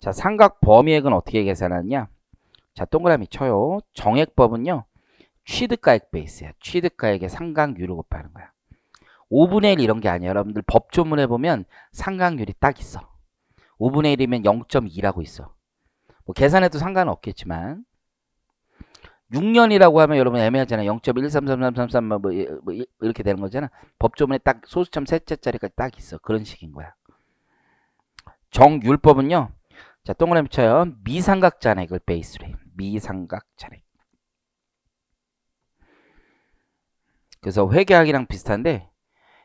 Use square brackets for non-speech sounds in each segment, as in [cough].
자, 삼각 범위액은 어떻게 계산하느냐? 자, 동그라미 쳐요. 정액법은요. 취득가액 베이스야. 취득가액의 상각률을 곱하는 거야. 5분의 1 이런 게 아니야. 여러분들 법조문에 보면 상각률이 딱 있어. 5분의 1이면 0.2라고 있어. 뭐 계산해도 상관은 없겠지만 6년이라고 하면 여러분 애매하잖아요. 0.133333 뭐, 뭐, 뭐, 뭐 이렇게 되는 거잖아. 법조문에 딱 소수점 셋째 자리까지 딱 있어. 그런 식인 거야. 정율법은요. 자, 동그라미 쳐요. 미삼각 잔액을 베이스로 해. 미삼각 잔액. 그래서 회계학이랑 비슷한데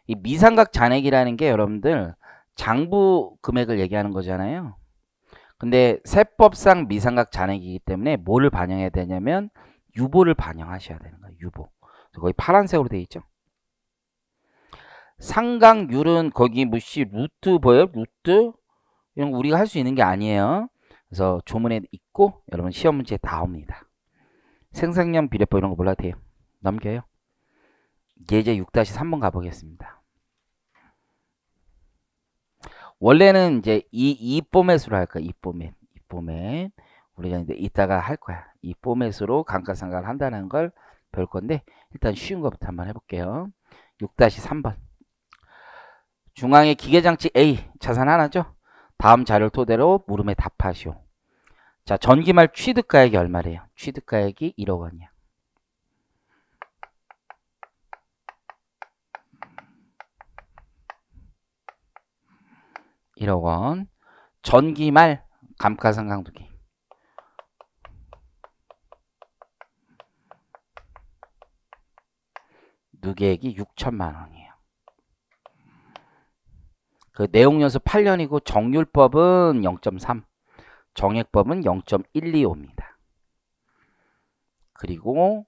이 미삼각 잔액이라는 게 여러분들 장부 금액을 얘기하는 거잖아요. 근데 세법상 미삼각 잔액이기 때문에 뭐를 반영해야 되냐면 유보를 반영하셔야 되는 거예요. 유보. 거의 파란색으로 되어 있죠. 상각률은 거기 무시 루트 보여요? 루트 이런 거 우리가 할 수 있는 게 아니에요. 그래서 조문에 있고 여러분 시험 문제에 나옵니다. 생산량 비례법 이런 거 몰라도 돼요. 넘겨요. 예제 6-3번 가보겠습니다. 원래는 이제 이, 이 포맷으로 할 거야. 이 포맷. 이 포맷. 우리가 이제 이따가 할 거야. 이 포맷으로 감가상각을 한다는 걸볼 건데 일단 쉬운 것부터 한번 해볼게요. 6-3번. 중앙의 기계장치 A. 자산 하나죠? 다음 자료를 토대로 물음에 답하시오. 자, 전기말 취득가액이 얼마래요? 취득가액이 1억 원이야. 일억원 전기말 감가상각두기 누계액이 6천만 원이에요. 그 내용 연습 8년이고 정률법은 0.3, 정액법은 0.125입니다. 그리고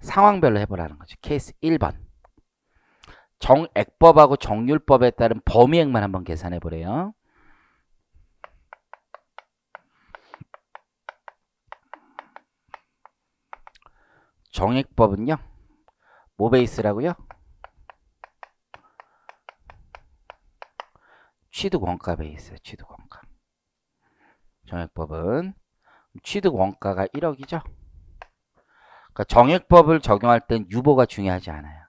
상황별로 해보라는 거죠. 케이스 1번. 정액법하고 정률법에 따른 범위액만 한번 계산해 보래요. 정액법은요. 모베이스라고요. 취득 원가에 있어요. 취득 원가. 정액법은 취득 원가가 1억이죠. 그러니까 정액법을 적용할 땐 유보가 중요하지 않아요.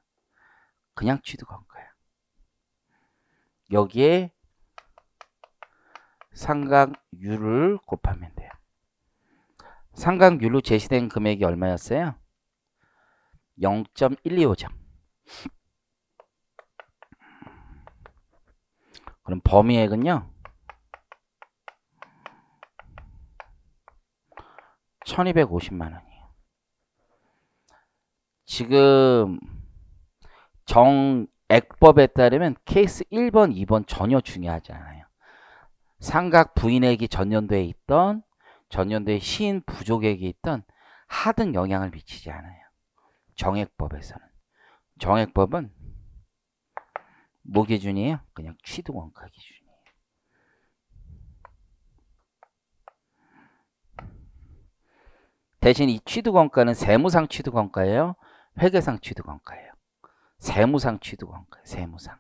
그냥 취득 원가야. 여기에 상각유를 곱하면 돼요. 상각유로 제시된 금액이 얼마였어요? 0.125장. 그럼 범위액은요. 1250만 원이에요. 지금 정액법에 따르면 케이스 1번, 2번 전혀 중요하지 않아요. 상각 부인액이 전년도에 있던 전년도에 시인 부족액이 있던 하등 영향을 미치지 않아요. 정액법에서는. 정액법은 뭐 기준이에요? 그냥 취득 원가 기준이에요. 대신 이 취득 원가는 세무상 취득 원가예요? 회계상 취득 원가예요? 세무상 취득 원가 세무상.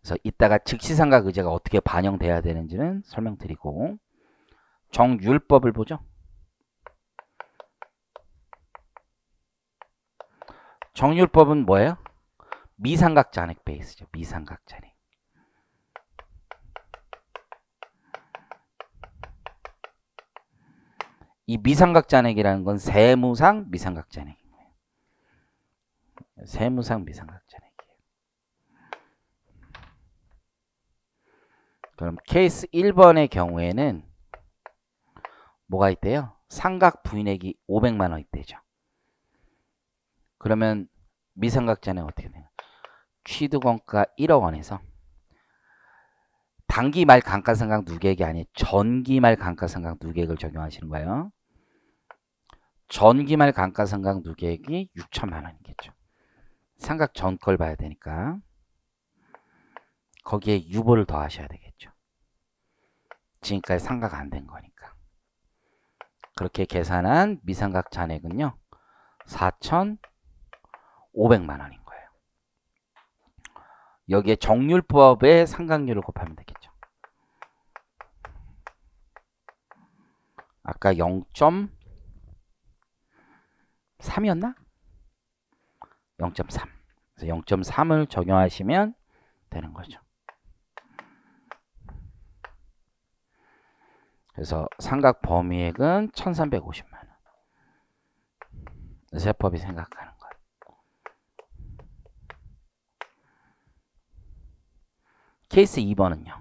그래서 이따가 즉시상각 의제가 어떻게 반영돼야 되는지는 설명드리고 정율법을 보죠. 정률법은 뭐예요? 미삼각자닉 베이스죠. 미삼각자닉. 이 미삼각자닉이라는 건 세무상 미삼각자닉입니다. 세무상 미삼각자닉이에요. 그럼 케이스 1번의 경우에는 뭐가 있대요? 상각 부인액이 500만 원 있대죠. 그러면 미상각자는 어떻게 돼요? 취득원가 1억 원에서 단기말 감가상각 누계액이 아닌 전기말 감가상각 누계액을 적용하시는 거예요. 전기말 감가상각 누계액이 6천만 원이겠죠. 상각 전 걸 봐야 되니까 거기에 유보를 더 하셔야 되겠죠. 지금까지 상각 안 된 거니까. 그렇게 계산한 미상각 잔액은요. 4천 500만 원인 거예요. 여기에 정률법의 상각률을 곱하면 되겠죠. 아까 0.3이었나? 0.3. 그래서 0.3을 적용하시면 되는 거죠. 그래서 삼각 범위액은 1350만원. 세법이 생각하는 케이스 2번은요.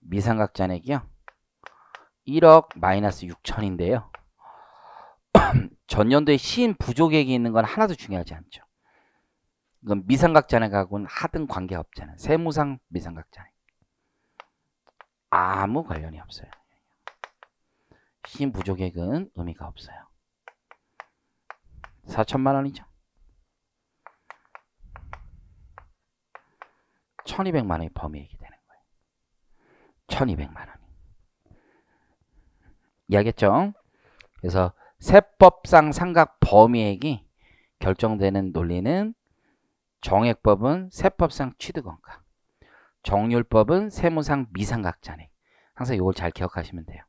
미상각 잔액이요. 1억 마이너스 6천인데요. [clears throat] 전년도에 시인 부족액이 있는 건 하나도 중요하지 않죠. 이건 미상각 잔액하고는 하등 관계 없잖아요. 세무상 미상각 잔액. 아무 관련이 없어요. 시인 부족액은 의미가 없어요. 4천만 원이죠. 1200만 원이 범위액이 되는 거예요. 1200만 원이. 이해하겠죠? 그래서 세법상 상각 범위액이 결정되는 논리는 정액법은 세법상 취득원가, 정률법은 세무상 미상각자액. 항상 이걸 잘 기억하시면 돼요.